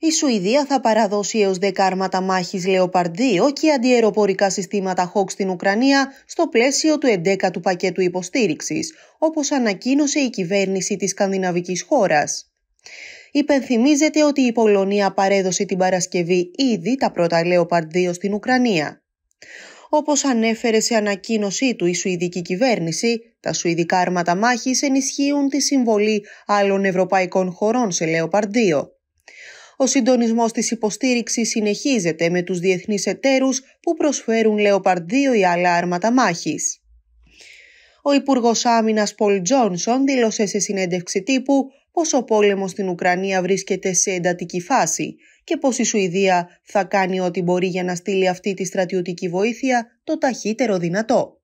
Η Σουηδία θα παραδώσει έως 10 άρματα μάχης Λεοπαρντίο και αντιεροπορικά συστήματα Hawk στην Ουκρανία στο πλαίσιο του 11ου πακέτου υποστήριξης, όπως ανακοίνωσε η κυβέρνηση της σκανδιναβικής χώρας. Υπενθυμίζεται ότι η Πολωνία παρέδωσε την Παρασκευή ήδη τα πρώτα λεοπαρδίο στην Ουκρανία. Όπως ανέφερε σε ανακοίνωσή του η Σουηδική κυβέρνηση, τα Σουηδικά άρματα μάχης ενισχύουν τη συμβολή άλλων ευρωπαϊκών χωρών σε Λεοπαρδίο. Ο συντονισμός της υποστήριξης συνεχίζεται με τους διεθνείς εταίρους που προσφέρουν 2 ή άλλα άρματα μάχης. Ο Υπουργός Άμυνας Πολ Τζόνσον δήλωσε σε συνέντευξη τύπου πως ο πόλεμος στην Ουκρανία βρίσκεται σε εντατική φάση και πως η Σουηδία θα κάνει ό,τι μπορεί για να στείλει αυτή τη στρατιωτική βοήθεια το ταχύτερο δυνατό.